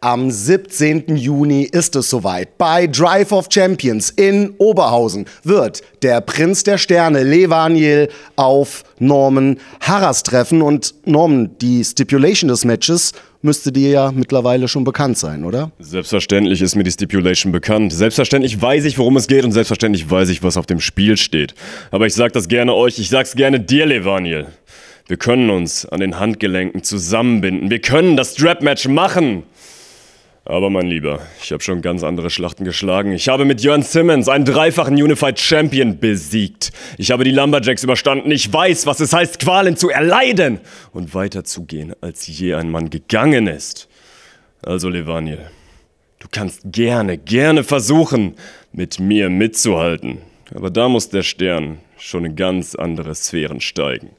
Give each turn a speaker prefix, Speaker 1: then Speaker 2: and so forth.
Speaker 1: Am 17. Juni ist es soweit. Bei Drive of Champions in Oberhausen wird der Prinz der Sterne Levaniel auf Norman Harras treffen. Und Norman, die Stipulation des Matches müsste dir ja mittlerweile schon bekannt sein, oder?
Speaker 2: Selbstverständlich ist mir die Stipulation bekannt. Selbstverständlich weiß ich, worum es geht und selbstverständlich weiß ich, was auf dem Spiel steht. Aber ich sag das gerne euch, ich sag's gerne dir, Levaniel. Wir können uns an den Handgelenken zusammenbinden. Wir können das Strap-Match machen. Aber mein Lieber, ich habe schon ganz andere Schlachten geschlagen. Ich habe mit Jörn Simmons einen dreifachen Unified Champion besiegt. Ich habe die Lumberjacks überstanden. Ich weiß, was es heißt, Qualen zu erleiden und weiterzugehen, als je ein Mann gegangen ist. Also, Levaniel, du kannst gerne, gerne versuchen, mit mir mitzuhalten. Aber da muss der Stern schon in ganz andere Sphären steigen.